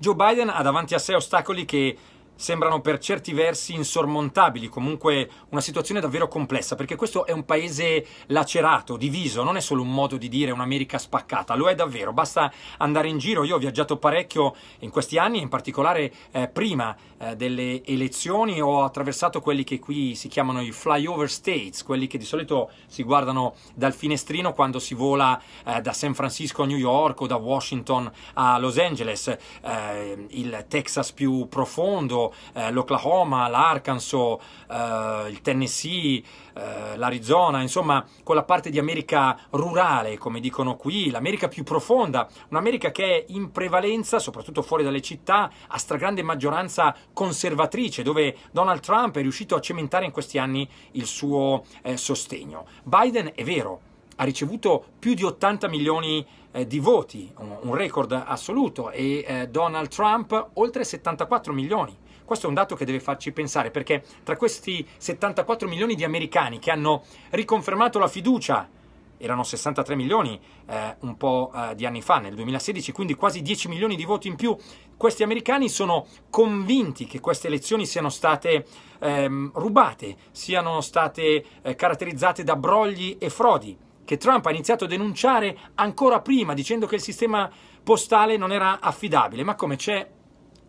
Joe Biden ha davanti a sé ostacoli che sembrano per certi versi insormontabili, comunque una situazione davvero complessa, perché questo è un paese lacerato, diviso, non è solo un modo di dire un'America spaccata, lo è davvero, basta andare in giro, io ho viaggiato parecchio in questi anni, in particolare eh, prima eh, delle elezioni ho attraversato quelli che qui si chiamano i flyover states, quelli che di solito si guardano dal finestrino quando si vola eh, da San Francisco a New York o da Washington a Los Angeles, eh, il Texas più profondo, eh, l'Oklahoma, l'Arkansas, eh, il Tennessee, eh, l'Arizona, insomma quella parte di America rurale, come dicono qui, l'America più profonda, un'America che è in prevalenza, soprattutto fuori dalle città, a stragrande maggioranza conservatrice, dove Donald Trump è riuscito a cementare in questi anni il suo eh, sostegno. Biden è vero, ha ricevuto più di 80 milioni eh, di voti, un, record assoluto, e eh, Donald Trump oltre 74 milioni. Questo è un dato che deve farci pensare perché tra questi 74 milioni di americani che hanno riconfermato la fiducia erano 63 milioni eh, un po' eh, di anni fa, nel 2016, quindi quasi 10 milioni di voti in più. Questi americani sono convinti che queste elezioni siano state ehm, rubate, siano state eh, caratterizzate da brogli e frodi che Trump ha iniziato a denunciare ancora prima dicendo che il sistema postale non era affidabile, ma come c'è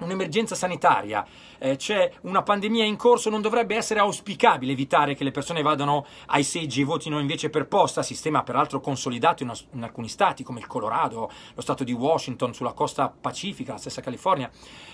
un'emergenza sanitaria, eh, c'è una pandemia in corso, non dovrebbe essere auspicabile evitare che le persone vadano ai seggi e votino invece per posta, sistema peraltro consolidato in, in alcuni stati come il Colorado, lo stato di Washington sulla costa pacifica, la stessa California.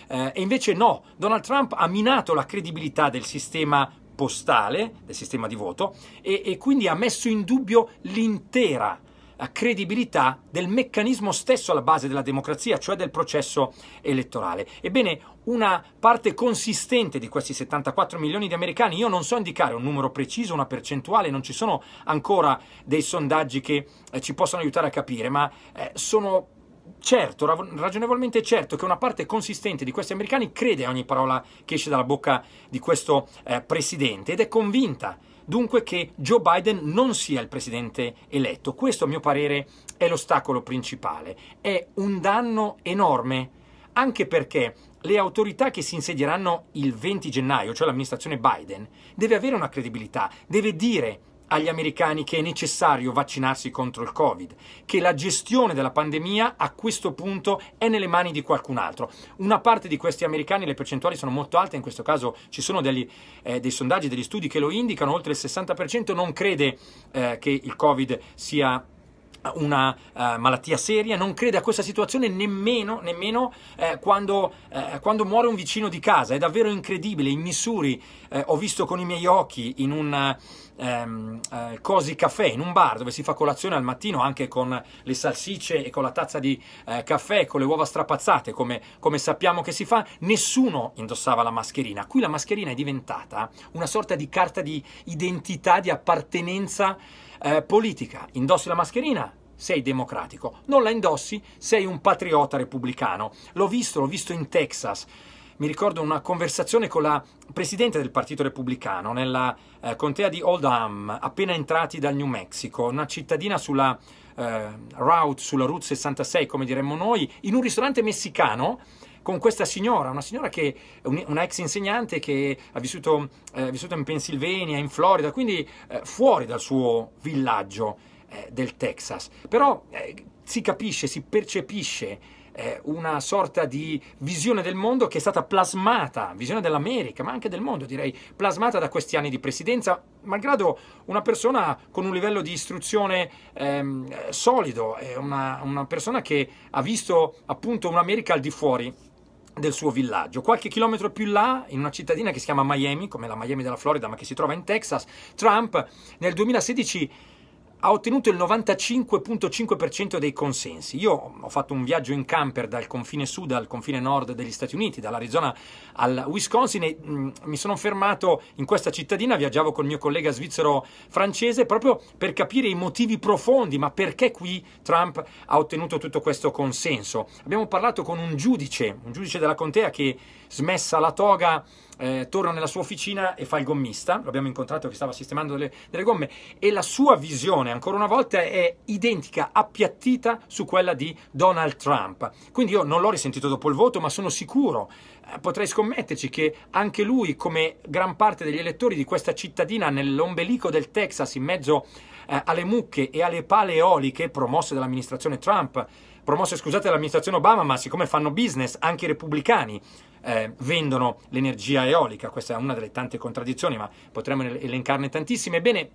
Eh, e invece no, Donald Trump ha minato la credibilità del sistema postale del sistema di voto e, e quindi ha messo in dubbio l'intera eh, credibilità del meccanismo stesso alla base della democrazia, cioè del processo elettorale. Ebbene, una parte consistente di questi 74 milioni di americani, io non so indicare un numero preciso, una percentuale, non ci sono ancora dei sondaggi che eh, ci possano aiutare a capire, ma eh, sono certo, ragionevolmente certo che una parte consistente di questi americani crede a ogni parola che esce dalla bocca di questo eh, presidente ed è convinta dunque che Joe Biden non sia il presidente eletto. Questo a mio parere è l'ostacolo principale, è un danno enorme, anche perché le autorità che si insedieranno il 20 gennaio, cioè l'amministrazione Biden, deve avere una credibilità, deve dire agli americani che è necessario vaccinarsi contro il Covid, che la gestione della pandemia a questo punto è nelle mani di qualcun altro. Una parte di questi americani, le percentuali sono molto alte, in questo caso ci sono degli, eh, dei sondaggi, degli studi che lo indicano, oltre il 60% non crede eh, che il Covid sia una uh, malattia seria, non crede a questa situazione nemmeno, nemmeno eh, quando, eh, quando, muore un vicino di casa. È davvero incredibile. In Missouri eh, ho visto con i miei occhi in un um, ehm, eh, Cosi Caffè, in un bar dove si fa colazione al mattino anche con le salsicce e con la tazza di eh, caffè, con le uova strapazzate, come, come sappiamo che si fa, nessuno indossava la mascherina. Qui la mascherina è diventata una sorta di carta di identità, di appartenenza eh, politica. Indossi la mascherina, sei democratico. Non la indossi, sei un patriota repubblicano. L'ho visto, l'ho visto in Texas. Mi ricordo una conversazione con la presidente del Partito Repubblicano nella eh, contea di Oldham, appena entrati dal New Mexico, una cittadina sulla eh, route, sulla Route 66, come diremmo noi, in un ristorante messicano con questa signora, una signora che è una ex insegnante che ha vissuto, eh, vissuto in Pennsylvania, in Florida, quindi eh, fuori dal suo villaggio eh, del Texas. Però eh, si capisce, si percepisce eh, una sorta di visione del mondo che è stata plasmata, visione dell'America, ma anche del mondo, direi, plasmata da questi anni di presidenza, malgrado una persona con un livello di istruzione ehm, solido, una, una persona che ha visto appunto un'America al di fuori del suo villaggio. Qualche chilometro più là, in una cittadina che si chiama Miami, come la Miami della Florida, ma che si trova in Texas, Trump nel 2016 ha ottenuto il 95.5% dei consensi. Io ho fatto un viaggio in camper dal confine sud al confine nord degli Stati Uniti, dall'Arizona al Wisconsin e mh, mm, mi sono fermato in questa cittadina, viaggiavo con il mio collega svizzero francese proprio per capire i motivi profondi, ma perché qui Trump ha ottenuto tutto questo consenso. Abbiamo parlato con un giudice, un giudice della contea che smessa la toga eh, torna nella sua officina e fa il gommista, l'abbiamo incontrato che stava sistemando delle, delle, gomme, e la sua visione, ancora una volta, è identica, appiattita su quella di Donald Trump. Quindi io non l'ho risentito dopo il voto, ma sono sicuro, eh, potrei scommetterci che anche lui, come gran parte degli elettori di questa cittadina nell'ombelico del Texas, in mezzo eh, alle mucche e alle pale eoliche promosse dall'amministrazione Trump, promosse, scusate, dall'amministrazione Obama, ma siccome fanno business, anche i repubblicani eh, vendono l'energia eolica, questa è una delle tante contraddizioni, ma potremmo elencarne tantissime. Ebbene,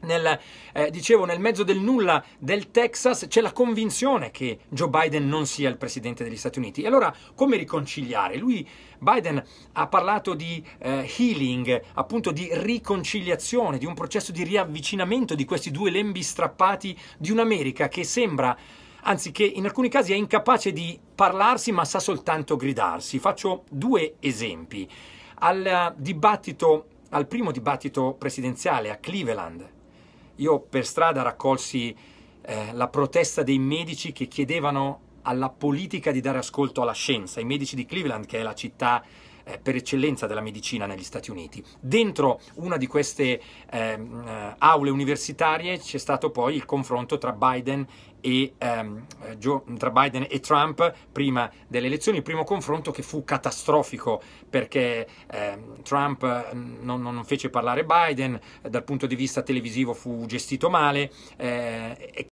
nel, eh, dicevo, nel mezzo del nulla del Texas c'è la convinzione che Joe Biden non sia il presidente degli Stati Uniti. E allora come riconciliare? Lui, Biden, ha parlato di eh, healing, appunto di riconciliazione, di un processo di riavvicinamento di questi due lembi strappati di un'America che sembra anzi che in alcuni casi è incapace di parlarsi ma sa soltanto gridarsi. Faccio due esempi. Al, eh, dibattito, al primo dibattito presidenziale a Cleveland, io per strada raccolsi eh, la protesta dei medici che chiedevano alla politica di dare ascolto alla scienza, i medici di Cleveland, che è la città eh, per eccellenza della medicina negli Stati Uniti. Dentro una di queste ehm, eh, aule universitarie c'è stato poi il confronto tra Biden e, ehm, Joe, tra Biden e Trump prima delle elezioni, il primo confronto che fu catastrofico perché ehm, Trump non, non, fece parlare Biden, dal punto di vista televisivo fu gestito male. Eh,